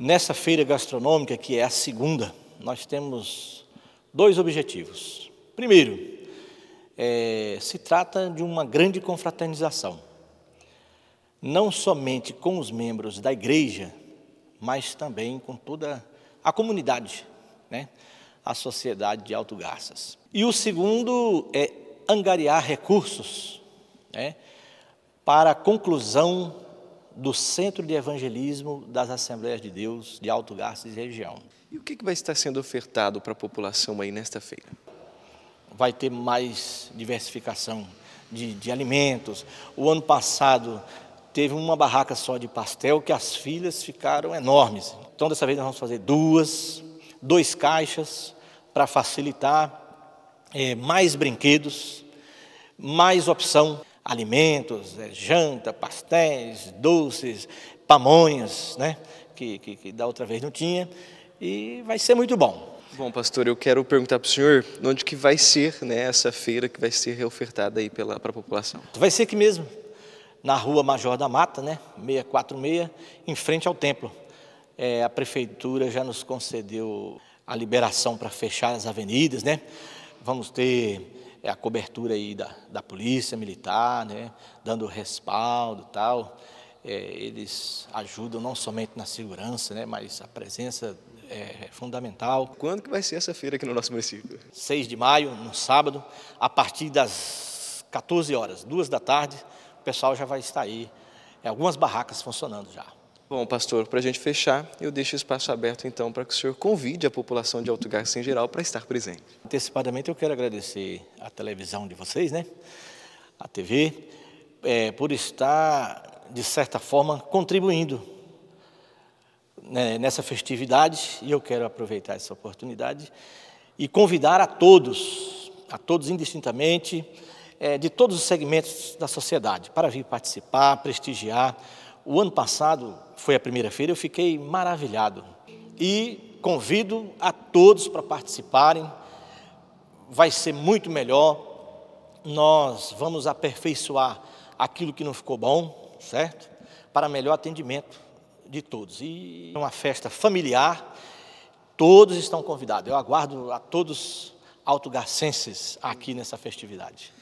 Nessa feira gastronômica, que é a segunda, nós temos dois objetivos. Primeiro, é, se trata de uma grande confraternização, não somente com os membros da igreja, mas também com toda a comunidade, né? a sociedade de Alto Garças. E o segundo é angariar recursos né? para a conclusão do Centro de Evangelismo das Assembleias de Deus de Alto Garças e região. E o que, vai estar sendo ofertado para a população aí nesta feira? Vai ter mais diversificação de, de alimentos. O ano passado teve uma barraca só de pastel que as filhas ficaram enormes. Então dessa vez nós vamos fazer duas, dois caixas para facilitar é, mais brinquedos, mais opção alimentos, é, janta, pastéis, doces, pamonhas, né? Que, que, que da outra vez não tinha. E vai ser muito bom. Bom, pastor, eu quero perguntar para o senhor onde que vai ser né, essa feira que vai ser reofertada aí para a população. Vai ser aqui mesmo, na rua Major da Mata, né, 646, em frente ao templo. É, a prefeitura já nos concedeu a liberação para fechar as avenidas, né? Vamos ter é a cobertura aí da, da polícia militar, né, dando respaldo tal. É, eles ajudam não somente na segurança, né, mas a presença é, é fundamental. Quando que vai ser essa feira aqui no nosso município? 6 de maio, no sábado, a partir das 14 horas, 2 da tarde, o pessoal já vai estar aí. É, algumas barracas funcionando já. Bom, pastor, para a gente fechar, eu deixo o espaço aberto então para que o senhor convide a população de Alto Garça em geral para estar presente. Antecipadamente, eu quero agradecer à televisão de vocês, né? A TV, é, por estar, de certa forma, contribuindo né, nessa festividade. E eu quero aproveitar essa oportunidade e convidar a todos, a todos indistintamente, é, de todos os segmentos da sociedade, para vir participar, prestigiar o ano passado foi a primeira feira, eu fiquei maravilhado. E convido a todos para participarem, vai ser muito melhor. Nós vamos aperfeiçoar aquilo que não ficou bom, certo? Para melhor atendimento de todos. E é uma festa familiar, todos estão convidados. Eu aguardo a todos autogarcenses aqui nessa festividade.